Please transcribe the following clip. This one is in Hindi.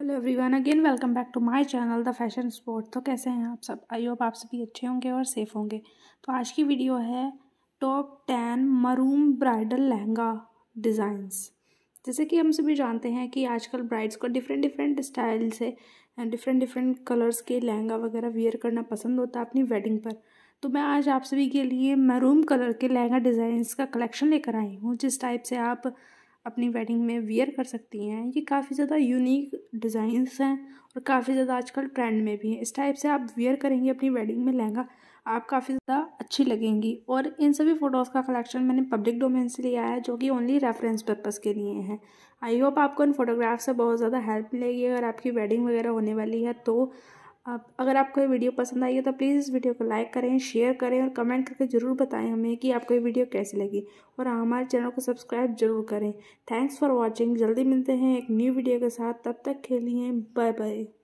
hello everyone again welcome back to my channel the fashion sport तो कैसे हैं आप सब आई होप आप सभी अच्छे होंगे और सेफ होंगे तो आज की वीडियो है top ten maroon bridal lehenga designs जैसे कि हम सभी जानते हैं कि आजकल ब्राइड्स को डिफरेंट डिफरेंट स्टाइल से डिफरेंट डिफरेंट कलर्स के लहंगा वगैरह वियर करना पसंद होता है अपनी वेडिंग पर तो मैं आज आप सभी के लिए मरूम कलर के लहंगा डिज़ाइंस का कलेक्शन लेकर आई हूँ जिस टाइप से आप अपनी वेडिंग में वियर कर सकती हैं ये काफ़ी ज़्यादा यूनिक डिज़ाइंस हैं और काफ़ी ज़्यादा आजकल ट्रेंड में भी हैं इस टाइप से आप वेयर करेंगे अपनी वेडिंग में लहंगा आप काफ़ी ज़्यादा अच्छी लगेंगी और इन सभी फ़ोटोज़ का कलेक्शन मैंने पब्लिक डोमेन से लिया है जो कि ओनली रेफरेंस पर्पज़ के लिए हैं आई होप आपको इन फोटोग्राफ से बहुत ज़्यादा हेल्प मिलेगी अगर आपकी वेडिंग वगैरह होने वाली है तो आप अगर आपको ये वीडियो पसंद आई है तो प्लीज़ इस वीडियो को लाइक करें शेयर करें और कमेंट करके ज़रूर बताएं हमें कि आपको ये वीडियो कैसी लगी और हमारे चैनल को सब्सक्राइब जरूर करें थैंक्स फॉर वॉचिंग जल्दी मिलते हैं एक न्यू वीडियो के साथ तब तक के लिए बाय बाय